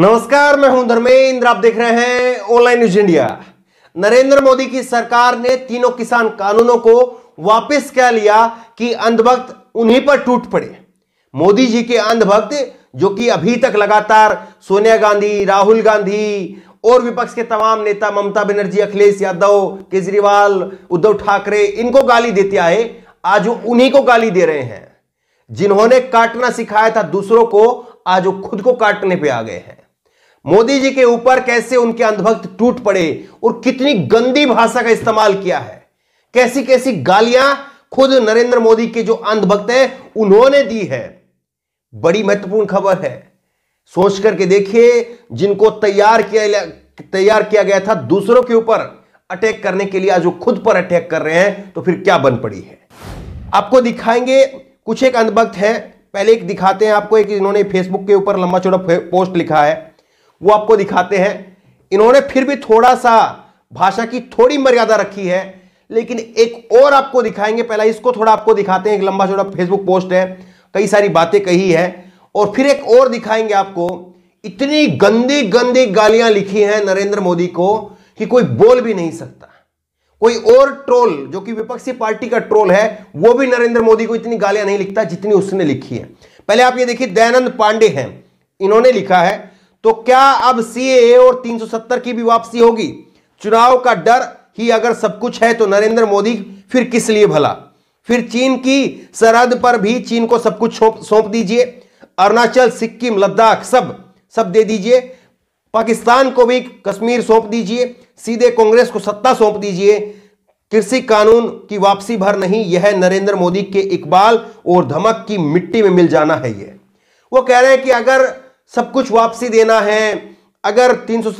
नमस्कार मैं हूं धर्मेंद्र आप देख रहे हैं online news India Narendra Modi की सरकार ने तीनों किसान कानूनों को वापस कह लिया कि अंधभक्त उन्हीं पर टूट पड़े मोदी जी के अंधभक्त जो कि अभी तक लगातार सोनिया गांधी राहुल गांधी और विपक्ष के तमाम नेता ममता बनर्जी अखिलेश यादव केजरीवाल उद्धव ठाकरे इनको गाली देते आए आज वो उन्हीं को गाली दे रहे हैं जिन्होंने काटना सिखाया था दूसरों को आज वो खुद को काटने पे आ गए हैं मोदी जी के ऊपर कैसे उनके अंधभक्त टूट पड़े और कितनी गंदी भाषा का इस्तेमाल किया है कैसी कैसी गालियां खुद नरेंद्र मोदी के जो अंधभक्त हैं उन्होंने दी है बड़ी महत्वपूर्ण खबर है सोच करके देखिए जिनको तैयार किया तैयार किया गया था दूसरों के ऊपर अटैक करने के लिए आज वो खुद पर अटैक कर रहे हैं तो फिर क्या बन पड़ी है आपको दिखाएंगे कुछ एक अंधभक्त है पहले एक दिखाते हैं आपको एक इन्होंने फेसबुक के ऊपर लंबा चौड़ा पोस्ट लिखा है वो आपको दिखाते हैं इन्होंने फिर भी थोड़ा सा भाषा की थोड़ी मर्यादा रखी है लेकिन एक और आपको दिखाएंगे पहला इसको थोड़ा आपको दिखाते हैं एक लंबा छोटा फेसबुक पोस्ट है कई सारी बातें कही है और फिर एक और दिखाएंगे आपको इतनी गंदी गंदी गालियां लिखी हैं नरेंद्र मोदी को कि कोई बोल भी नहीं सकता कोई और ट्रोल जो कि विपक्षी पार्टी का ट्रोल है वो भी नरेंद्र मोदी को इतनी गालियां नहीं लिखता जितनी उसने लिखी है पहले आप ये देखिए दयानंद पांडे हैं इन्होंने लिखा है तो क्या अब सीएए और 370 की भी वापसी होगी चुनाव का डर ही अगर सब कुछ है तो नरेंद्र मोदी फिर किस लिए भला फिर चीन की सरहद पर भी चीन को सब कुछ सौंप दीजिए अरुणाचल सिक्किम लद्दाख सब सब दे दीजिए पाकिस्तान को भी कश्मीर सौंप दीजिए सीधे कांग्रेस को सत्ता सौंप दीजिए कृषि कानून की वापसी भर नहीं यह नरेंद्र मोदी के इकबाल और धमक की मिट्टी में मिल जाना है यह वो कह रहे हैं कि अगर सब कुछ वापसी देना है अगर 300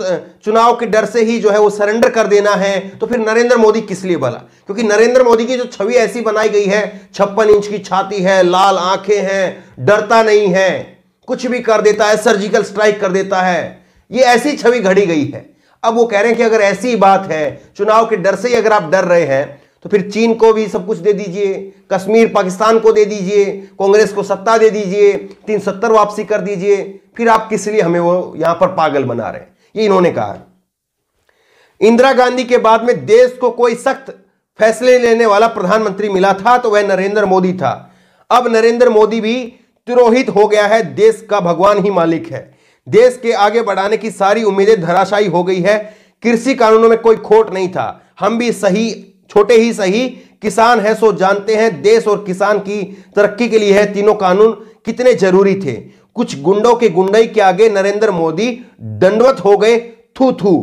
चुनाव के डर से ही जो है वो सरेंडर कर देना है तो फिर नरेंद्र मोदी किस लिए बला क्योंकि नरेंद्र मोदी की जो छवि ऐसी बनाई गई है छप्पन इंच की छाती है लाल आंखें हैं डरता नहीं है कुछ भी कर देता है सर्जिकल स्ट्राइक कर देता है ये ऐसी छवि घड़ी गई है अब वो कह रहे हैं कि अगर ऐसी बात है चुनाव के डर से ही अगर आप डर रहे हैं तो फिर चीन को भी सब कुछ दे दीजिए कश्मीर पाकिस्तान को दे दीजिए कांग्रेस को सत्ता दे दीजिए तीन सत्तर वापसी कर दीजिए फिर आप किस लिए हमें वो यहां पर पागल बना रहे ये इन्होंने कहा इंदिरा गांधी के बाद में देश को कोई सख्त फैसले लेने वाला प्रधानमंत्री मिला था तो वह नरेंद्र मोदी था अब नरेंद्र मोदी भी तुरोहित हो गया है देश का भगवान ही मालिक है देश के आगे बढ़ाने की सारी उम्मीदें धराशायी हो गई है कृषि कानूनों में कोई खोट नहीं था हम भी सही छोटे ही सही किसान है सो जानते हैं देश और किसान की तरक्की के लिए है तीनों कानून कितने जरूरी थे कुछ गुंडों के गुंडई के आगे नरेंद्र मोदी दंडवत हो गए थू थू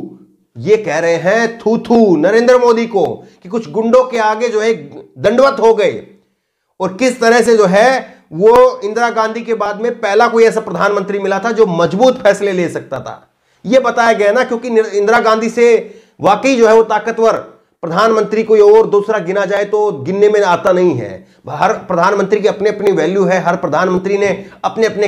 ये कह रहे हैं थू थू नरेंद्र मोदी को कि कुछ गुंडों के आगे जो है दंडवत हो गए और किस तरह से जो है वो इंदिरा गांधी के बाद में पहला कोई ऐसा प्रधानमंत्री मिला था जो मजबूत फैसले ले सकता था यह बताया गया ना क्योंकि इंदिरा गांधी से वाकई जो है वो ताकतवर प्रधानमंत्री कोई और दूसरा गिना जाए तो गिनने में आता नहीं है हर प्रधानमंत्री की अपनी अपनी वैल्यू है हर प्रधानमंत्री ने अपने अपने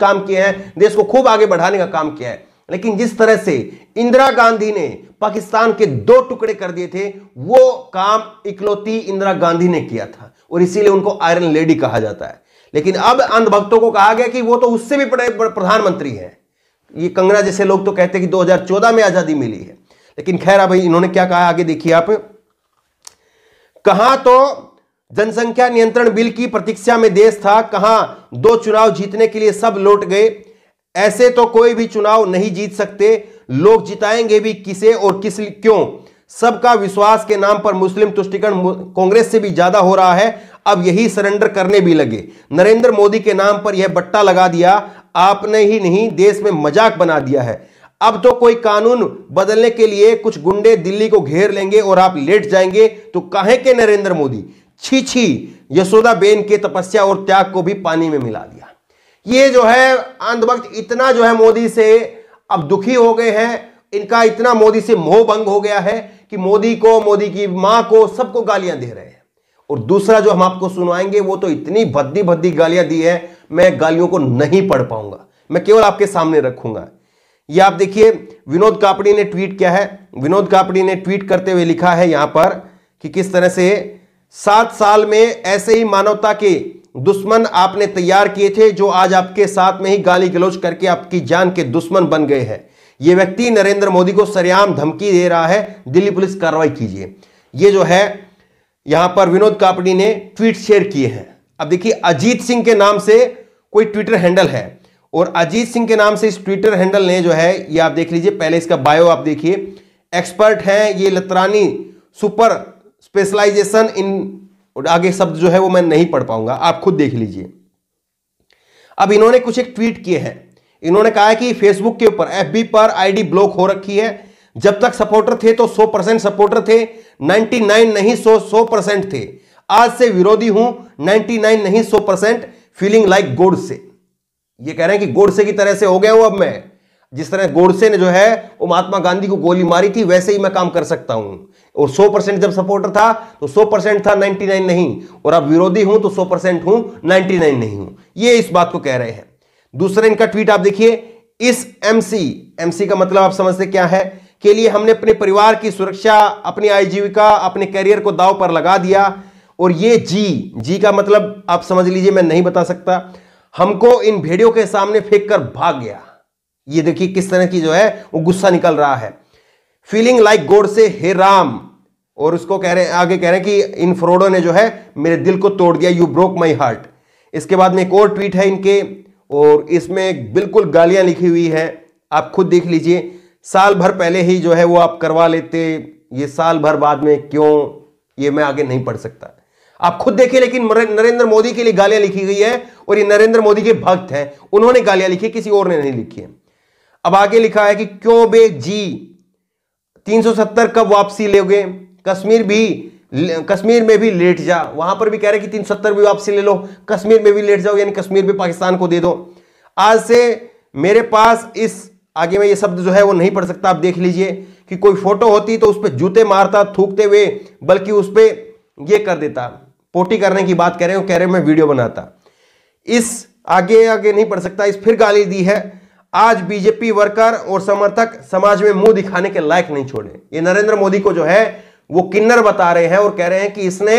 काम किए हैं देश को खूब आगे बढ़ाने का काम किया है लेकिन जिस तरह से इंदिरा गांधी ने पाकिस्तान के दो टुकड़े कर दिए थे वो काम इकलौती इंदिरा गांधी ने किया था और इसीलिए उनको आयरन लेडी कहा जाता है लेकिन अब अंधभक्तों को कहा गया कि वो तो उससे भी बड़े प्रधानमंत्री हैं ये कंगना जैसे लोग तो कहते हैं कि 2014 में आजादी मिली है लेकिन खैर अब इन्होंने क्या कहा आगे देखिए आप कहा तो जनसंख्या नियंत्रण बिल की प्रतीक्षा में देश था कहा दो चुनाव जीतने के लिए सब लौट गए ऐसे तो कोई भी चुनाव नहीं जीत सकते लोग जिताएंगे भी किसे और किस क्यों सबका विश्वास के नाम पर मुस्लिम तुष्टिकरण कांग्रेस से भी ज्यादा हो रहा है अब यही सरेंडर करने भी लगे नरेंद्र मोदी के नाम पर यह बट्टा लगा दिया आपने ही नहीं देश में मजाक बना दिया है अब तो कोई कानून बदलने के लिए कुछ गुंडे दिल्ली को घेर लेंगे और आप लेट जाएंगे तो कहे के नरेंद्र मोदी छी छी यशोदा बेन के तपस्या और त्याग को भी पानी में मिला दिया ये जो है आंध वक्त इतना जो है मोदी से अब दुखी हो गए हैं इनका इतना मोदी से मोह भंग हो गया है कि मोदी को मोदी की मां को सबको गालियां दे रहे हैं और दूसरा जो हम आपको सुनाएंगे वो तो इतनी भद्दी भद्दी गालियां दी है मैं गालियों को नहीं पढ़ पाऊंगा मैं केवल आपके सामने रखूंगा ये आप देखिए विनोद कापड़ी ने ट्वीट किया है विनोद कापड़ी ने ट्वीट करते हुए लिखा है यहां पर कि किस तरह से सात साल में ऐसे ही मानवता के दुश्मन आपने तैयार किए थे जो आज आपके साथ में ही गाली गलौज करके आपकी जान के दुश्मन बन गए हैं ये व्यक्ति नरेंद्र मोदी को सरेआम धमकी दे रहा है दिल्ली पुलिस कार्रवाई कीजिए ये जो है यहां पर विनोद कापड़ी ने ट्वीट शेयर किए हैं अब देखिए अजीत सिंह के नाम से कोई ट्विटर हैंडल है और अजीत सिंह के नाम से इस ट्विटर हैंडल ने जो है ये आप देख लीजिए पहले इसका बायो आप देखिए एक्सपर्ट हैं ये लतरानी सुपर स्पेशलाइजेशन इन आगे शब्द जो है वो मैं नहीं पढ़ पाऊंगा आप खुद देख लीजिए अब इन्होंने कुछ एक ट्वीट किए हैं इन्होंने कहा है कि फेसबुक के ऊपर एफ पर आईडी ब्लॉक हो रखी है जब तक सपोर्टर थे तो सौ परसेंट सपोर्टर थे नाइनटी नहीं सौ सौ परसेंट थे आज से विरोधी हूं 99 नहीं 100 परसेंट फीलिंग लाइक गोड से ये कह रहे हैं कि गोडसे की तरह से हो गया हूं अब मैं जिस तरह गोडसे ने जो है वो महात्मा गांधी को गोली मारी थी वैसे ही मैं काम कर सकता हूं और 100 परसेंट जब सपोर्टर था तो 100 परसेंट था 99 नहीं और अब विरोधी हूं तो 100 परसेंट हूं 99 नहीं हूं ये इस बात को कह रहे हैं दूसरा इनका ट्वीट आप देखिए इस एमसी एमसी का मतलब आप समझते क्या है के लिए हमने अपने परिवार की सुरक्षा अपनी आजीविका अपने करियर को दाव पर लगा दिया और ये जी जी का मतलब आप समझ लीजिए मैं नहीं बता सकता हमको इन भेड़ियों के सामने फेंक कर भाग गया ये देखिए किस तरह की जो है वो गुस्सा निकल रहा है फीलिंग लाइक गोड से हे राम और उसको कह रहे आगे कह रहे हैं कि इन फ्रोडो ने जो है मेरे दिल को तोड़ दिया यू ब्रोक माई हार्ट इसके बाद में एक और ट्वीट है इनके और इसमें बिल्कुल गालियां लिखी हुई है आप खुद देख लीजिए साल भर पहले ही जो है वो आप करवा लेते ये साल भर बाद में क्यों ये मैं आगे नहीं पढ़ सकता आप खुद देखिए लेकिन नरेंद्र मोदी के लिए गालियां लिखी गई है और ये नरेंद्र मोदी के भक्त हैं उन्होंने गालियां लिखी किसी और ने नहीं लिखी है अब आगे लिखा है कि क्यों बे जी 370 कब वापसी लोगे कश्मीर भी कश्मीर में भी लेट जा वहां पर भी कह रहे कि 370 भी वापसी ले लो कश्मीर में भी लेट जाओ यानी कश्मीर भी पाकिस्तान को दे दो आज से मेरे पास इस आगे में ये शब्द जो है वो नहीं पढ़ सकता आप देख लीजिए कि कोई फोटो होती तो उस पर जूते मारता थूकते हुए बल्कि उस पर यह कर देता पोटी करने की बात कह रहे हो कह रहे मैं वीडियो बनाता इस आगे आगे नहीं पढ़ सकता इस फिर गाली दी है आज बीजेपी वर्कर और समर्थक समाज में मुंह दिखाने के लायक नहीं छोड़े ये नरेंद्र मोदी को जो है वो किन्नर बता रहे हैं और कह रहे हैं कि इसने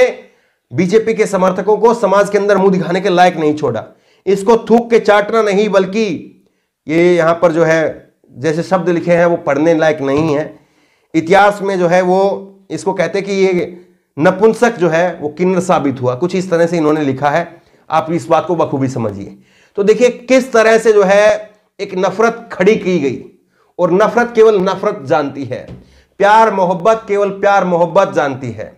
बीजेपी के समर्थकों को समाज के अंदर मुंह दिखाने के लायक नहीं छोड़ा इसको थूक के चाटना नहीं बल्कि ये यहां पर जो है जैसे शब्द लिखे हैं वो पढ़ने लायक नहीं है इतिहास में जो है वो इसको कहते कि ये नपुंसक जो है वो किन्नर साबित हुआ कुछ इस तरह से इन्होंने लिखा है आप इस बात को बखूबी समझिए तो देखिए किस तरह से जो है एक नफरत खड़ी की गई और नफरत केवल नफरत जानती है प्यार मोहब्बत केवल प्यार मोहब्बत जानती है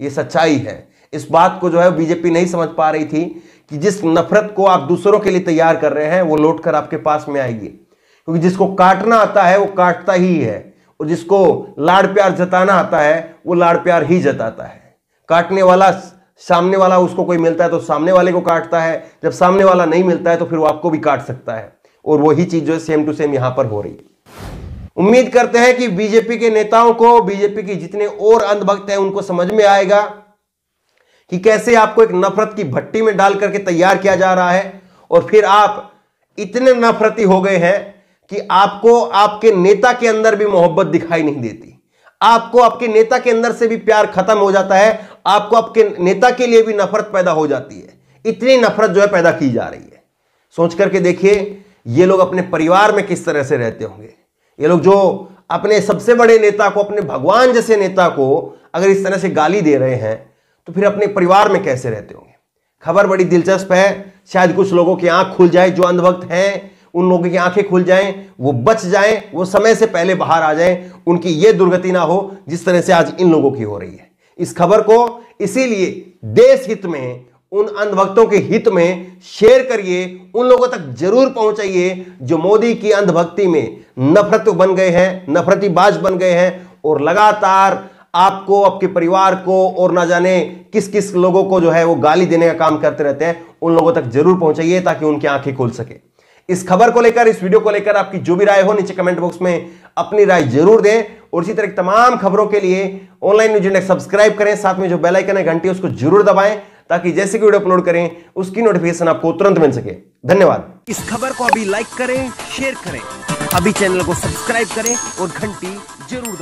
ये सच्चाई है इस बात को जो है बीजेपी नहीं समझ पा रही थी कि जिस नफरत को आप दूसरों के लिए तैयार कर रहे हैं वो लौट कर आपके पास में आएगी क्योंकि जिसको काटना आता है वो काटता ही है और जिसको लाड़ प्यार जताना आता है वो लाड़ प्यार ही जताता है काटने वाला सामने वाला उसको कोई मिलता है तो सामने वाले को काटता है जब सामने वाला नहीं मिलता है तो फिर वो आपको भी काट सकता है और वही चीज जो है सेम टू सेम यहां पर हो रही है उम्मीद करते हैं कि बीजेपी के नेताओं को बीजेपी के जितने और अंधभक्त हैं उनको समझ में आएगा कि कैसे आपको एक नफरत की भट्टी में डाल करके तैयार किया जा रहा है और फिर आप इतने नफरती हो गए हैं कि आपको आपके नेता के अंदर भी मोहब्बत दिखाई नहीं देती आपको आपके नेता के अंदर से भी प्यार खत्म हो जाता है आपको आपके नेता के लिए भी नफरत पैदा हो जाती है इतनी नफरत जो है पैदा की जा रही है सोच करके देखिए ये लोग अपने परिवार में किस तरह से रहते होंगे ये लोग जो अपने सबसे बड़े नेता को अपने भगवान जैसे नेता को अगर इस तरह से गाली दे रहे हैं तो फिर अपने परिवार में कैसे रहते होंगे खबर बड़ी दिलचस्प है शायद कुछ लोगों की आंख खुल जाए जो अंधभक्त हैं उन लोगों की आंखें खुल जाएं वो बच जाएं वो समय से पहले बाहर आ जाएं उनकी ये दुर्गति ना हो जिस तरह से आज इन लोगों की हो रही है इस खबर को इसीलिए देश हित में उन अंधभक्तों के हित में शेयर करिए उन लोगों तक जरूर पहुंचाइए जो मोदी की अंधभक्ति में नफरत बन गए हैं नफरतीबाज बन गए हैं और लगातार आपको आपके परिवार को और ना जाने किस किस लोगों को जो है वो गाली देने का काम करते रहते हैं उन लोगों तक जरूर पहुंचाइए ताकि उनकी आंखें खुल सके इस खबर को लेकर इस वीडियो को लेकर आपकी जो भी राय हो नीचे कमेंट बॉक्स में अपनी राय जरूर दें और इसी तरह तमाम खबरों के लिए ऑनलाइन न्यूज इंडेक्स सब्सक्राइब करें साथ में जो बेल आइकन है घंटी उसको जरूर दबाएं ताकि जैसे कि वीडियो अपलोड करें उसकी नोटिफिकेशन आपको तुरंत मिल सके धन्यवाद इस खबर को अभी लाइक करें शेयर करें अभी चैनल को सब्सक्राइब करें और घंटी जरूर